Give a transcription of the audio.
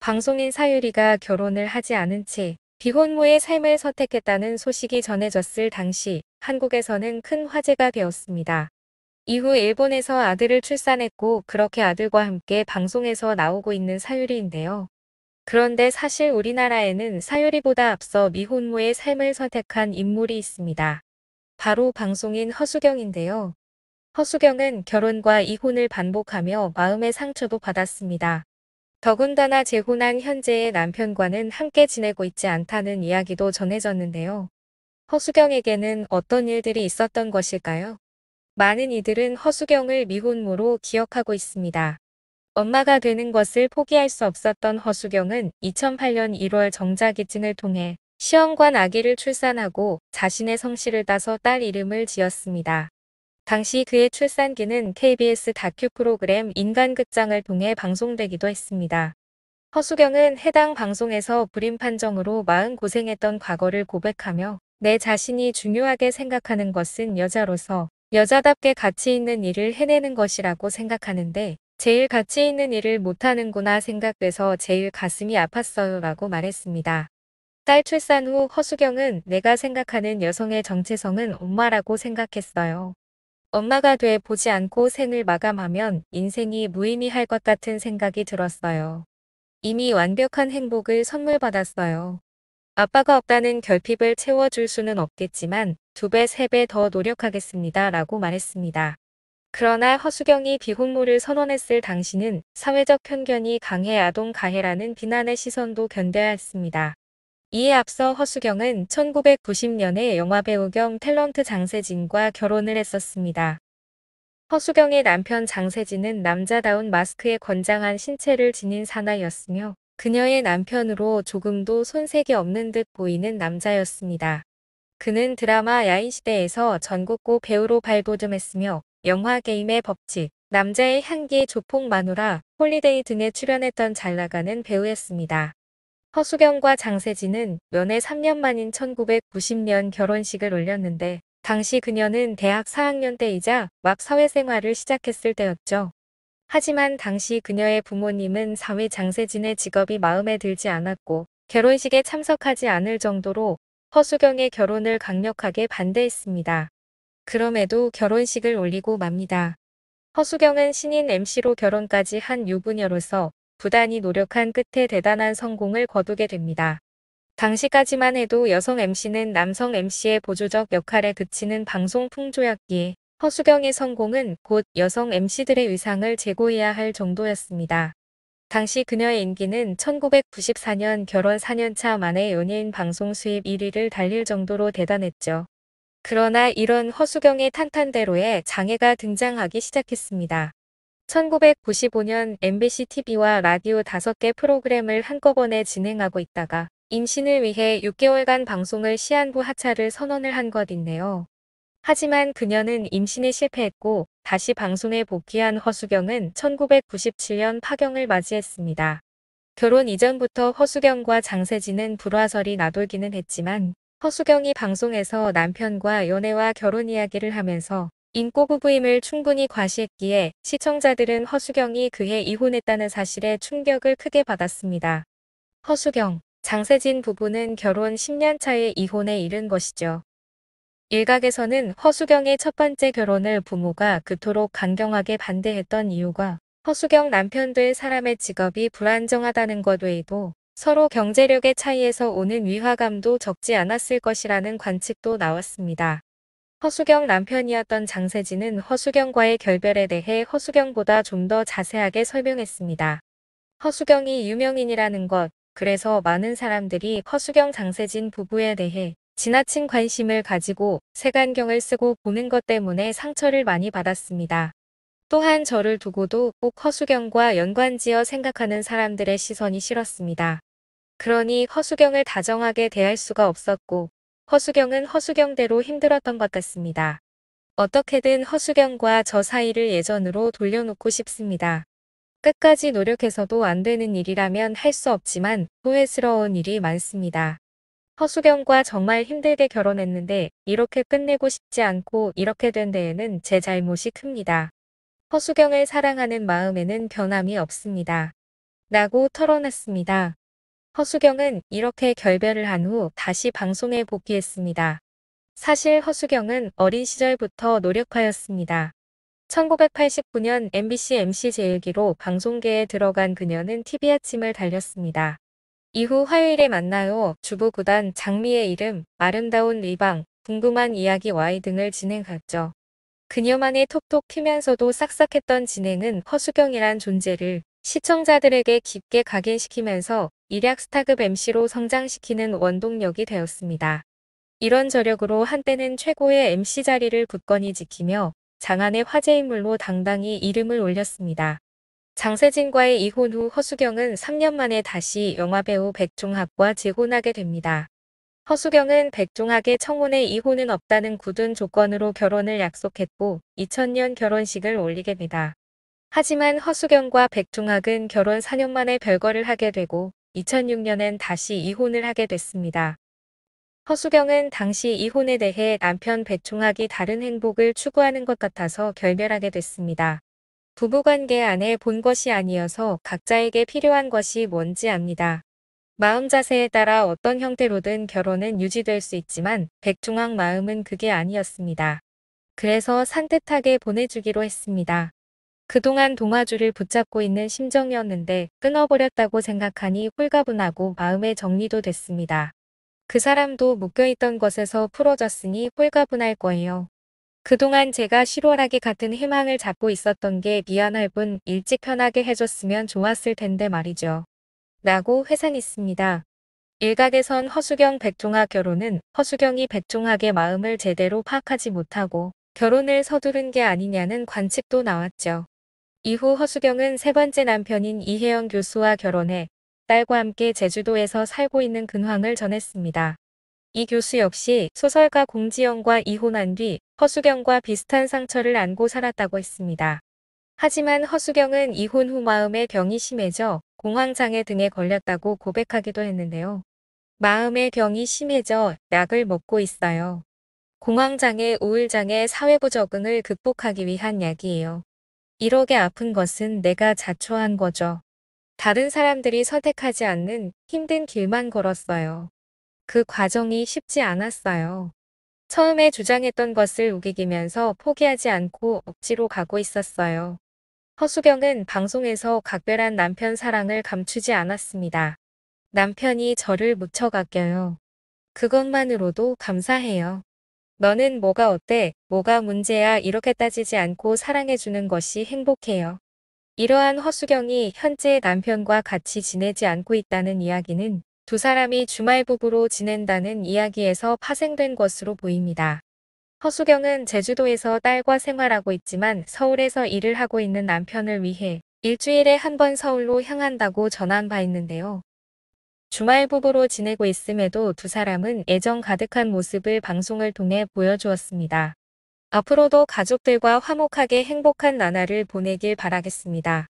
방송인 사유리가 결혼을 하지 않은 채 비혼모의 삶을 선택했다는 소식이 전해졌을 당시 한국에서는 큰 화제가 되었습니다. 이후 일본에서 아들을 출산했고 그렇게 아들과 함께 방송에서 나오고 있는 사유리인데요. 그런데 사실 우리나라에는 사유리보다 앞서 미혼모의 삶을 선택한 인물이 있습니다. 바로 방송인 허수경인데요. 허수경은 결혼과 이혼을 반복하며 마음의 상처도 받았습니다. 더군다나 재혼한 현재의 남편과는 함께 지내고 있지 않다는 이야기도 전해졌는데요. 허수경에게는 어떤 일들이 있었던 것일까요? 많은 이들은 허수경을 미혼모로 기억하고 있습니다. 엄마가 되는 것을 포기할 수 없었던 허수경은 2008년 1월 정자기증을 통해 시험관 아기를 출산하고 자신의 성씨를 따서 딸 이름을 지었습니다. 당시 그의 출산기는 KBS 다큐 프로그램 인간극장을 통해 방송되기도 했습니다. 허수경은 해당 방송에서 불임 판정으로 마음 고생했던 과거를 고백하며 내 자신이 중요하게 생각하는 것은 여자로서 여자답게 가치 있는 일을 해내는 것이라고 생각하는데 제일 가치 있는 일을 못하는구나 생각돼서 제일 가슴이 아팠어요 라고 말했습니다. 딸 출산 후 허수경은 내가 생각하는 여성의 정체성은 엄마라고 생각했어요. 엄마가 돼 보지 않고 생을 마감하면 인생이 무의미할 것 같은 생각이 들었어요. 이미 완벽한 행복을 선물 받았어요. 아빠가 없다는 결핍을 채워줄 수는 없겠지만 두 배, 세 배 더 노력하겠습니다. 라고 말했습니다. 그러나 허수경이 비혼모를 선언했을 당시는 사회적 편견이 강해 아동 가해라는 비난의 시선도 견뎌야 했습니다. 이에 앞서 허수경은 1990년에 영화배우 겸 탤런트 장세진과 결혼을 했었습니다. 허수경의 남편 장세진은 남자다운 마스크에 권장한 신체를 지닌 사나이였으며 그녀의 남편으로 조금도 손색이 없는 듯 보이는 남자였습니다. 그는 드라마 야인시대에서 전국고 배우로 발돋움했으며 영화 게임의 법칙, 남자의 향기 조폭 마누라, 홀리데이 등에 출연했던 잘나가는 배우였습니다. 허수경과 장세진은 연애 3년 만인 1990년 결혼식을 올렸는데 당시 그녀는 대학 4학년 때이자 막 사회생활을 시작했을 때였죠. 하지만 당시 그녀의 부모님은 사위 장세진의 직업이 마음에 들지 않았고 결혼식에 참석하지 않을 정도로 허수경의 결혼을 강력하게 반대했습니다. 그럼에도 결혼식을 올리고 맙니다. 허수경은 신인 MC로 결혼까지 한 유부녀로서 부단히 노력한 끝에 대단한 성공을 거두게 됩니다. 당시까지만 해도 여성 MC는 남성 MC의 보조적 역할에 그치는 방송 풍조였기에 허수경의 성공은 곧 여성 MC들의 위상을 제고해야 할 정도였습니다. 당시 그녀의 인기는 1994년 결혼 4년차 만에 연예인 방송 수입 1위를 달릴 정도로 대단했죠. 그러나 이런 허수경의 탄탄대로에 장애가 등장하기 시작했습니다. 1995년 MBC TV와 라디오 5개 프로그램을 한꺼번에 진행하고 있다가 임신을 위해 6개월간 방송을 시한부 하차를 선언을 한 것 있네요. 하지만 그녀는 임신에 실패했고 다시 방송에 복귀한 허수경은 1997년 파경을 맞이했습니다. 결혼 이전부터 허수경과 장세진은 불화설이 나돌기는 했지만 허수경이 방송에서 남편과 연애와 결혼 이야기를 하면서 인꼬 부부임을 충분히 과시했기에 시청자들은 허수경이 그해 이혼했다는 사실에 충격을 크게 받았습니다. 허수경, 장세진 부부는 결혼 10년 차에 이혼에 이른 것이죠. 일각에서는 허수경의 첫 번째 결혼을 부모가 그토록 강경하게 반대했던 이유가 허수경 남편 될 사람의 직업이 불안정하다는 것 외에도 서로 경제력의 차이에서 오는 위화감도 적지 않았을 것이라는 관측도 나왔습니다. 허수경 남편이었던 장세진은 허수경과의 결별에 대해 허수경보다 좀 더 자세하게 설명했습니다. 허수경이 유명인이라는 것, 그래서 많은 사람들이 허수경 장세진 부부에 대해 지나친 관심을 가지고 색안경을 쓰고 보는 것 때문에 상처를 많이 받았습니다. 또한 저를 두고도 꼭 허수경과 연관지어 생각하는 사람들의 시선이 싫었습니다. 그러니 허수경을 다정하게 대할 수가 없었고 허수경은 허수경대로 힘들었던 것 같습니다. 어떻게든 허수경과 저 사이를 예전으로 돌려놓고 싶습니다. 끝까지 노력해서도 안 되는 일이라면 할 수 없지만 후회스러운 일이 많습니다. 허수경과 정말 힘들게 결혼했는데 이렇게 끝내고 싶지 않고 이렇게 된 데에는 제 잘못이 큽니다. 허수경을 사랑하는 마음에는 변함이 없습니다. 라고 털어놨습니다. 허수경은 이렇게 결별을 한 후 다시 방송에 복귀했습니다. 사실 허수경은 어린 시절부터 노력하였습니다 1989년 MBC MC 제일기로 방송계에 들어간 그녀는 TV 아침을 달렸습니다. 이후 화요일에 만나요, 주부구단, 장미의 이름, 아름다운 리방, 궁금한 이야기 Y 등을 진행했죠. 그녀만의 톡톡 튀면서도 싹싹했던 진행은 허수경이란 존재를 시청자들에게 깊게 각인시키면서 일약 스타급 MC로 성장시키는 원동력이 되었습니다. 이런 저력으로 한때는 최고의 MC 자리를 굳건히 지키며 장안의 화제 인물로 당당히 이름을 올렸습니다. 장세진과의 이혼 후 허수경은 3년 만에 다시 영화배우 백종학과 재혼하게 됩니다. 허수경은 백종학의 청혼에 이혼은 없다는 굳은 조건으로 결혼을 약속했고 2000년 결혼식을 올리게 됩니다. 하지만 허수경과 백종학은 결혼 4년 만에 별거를 하게 되고 2006년엔 다시 이혼을 하게 됐습니다. 허수경은 당시 이혼에 대해 남편 백종학이 다른 행복을 추구하는 것 같아서 결별하게 됐습니다. 부부관계 안에 본 것이 아니어서 각자에게 필요한 것이 뭔지 압니다. 마음 자세에 따라 어떤 형태로든 결혼은 유지될 수 있지만 백종학 마음은 그게 아니었습니다. 그래서 산뜻하게 보내주기로 했습니다. 그동안 동아줄을 붙잡고 있는 심정이었는데 끊어버렸다고 생각하니 홀가분하고 마음의 정리도 됐습니다. 그 사람도 묶여있던 것에서 풀어졌으니 홀가분할 거예요. 그동안 제가 실월하게 같은 희망을 잡고 있었던 게 미안할 뿐 일찍 편하게 해줬으면 좋았을 텐데 말이죠. 라고 회상했습니다. 일각에선 허수경 백종학 결혼은 허수경이 백종학의 마음을 제대로 파악하지 못하고 결혼을 서두른 게 아니냐는 관측도 나왔죠. 이후 허수경은 세 번째 남편인 이혜영 교수와 결혼해 딸과 함께 제주도에서 살고 있는 근황을 전했습니다. 이 교수 역시 소설가 공지영과 이혼한 뒤 허수경과 비슷한 상처를 안고 살았다고 했습니다. 하지만 허수경은 이혼 후 마음의 병이 심해져 공황장애 등에 걸렸다고 고백하기도 했는데요. 마음의 병이 심해져 약을 먹고 있어요. 공황장애, 우울장애, 사회부 적응을 극복하기 위한 약이에요. 이렇게 아픈 것은 내가 자초한 거죠. 다른 사람들이 선택하지 않는 힘든 길만 걸었어요. 그 과정이 쉽지 않았어요. 처음에 주장했던 것을 우기기면서 포기하지 않고 억지로 가고 있었어요. 허수경은 방송에서 각별한 남편 사랑을 감추지 않았습니다. 남편이 저를 묻혀 아껴요. 그것만으로도 감사해요. 너는 뭐가 어때, 뭐가 문제야 이렇게 따지지 않고 사랑해주는 것이 행복해요. 이러한 허수경이 현재 남편과 같이 지내지 않고 있다는 이야기는 두 사람이 주말 부부로 지낸다는 이야기에서 파생된 것으로 보입니다. 허수경은 제주도에서 딸과 생활하고 있지만 서울에서 일을 하고 있는 남편을 위해 일주일에 한 번 서울로 향한다고 전한 바 있는데요. 주말 부부로 지내고 있음에도 두 사람은 애정 가득한 모습을 방송을 통해 보여주었습니다. 앞으로도 가족들과 화목하게 행복한 나날을 보내길 바라겠습니다.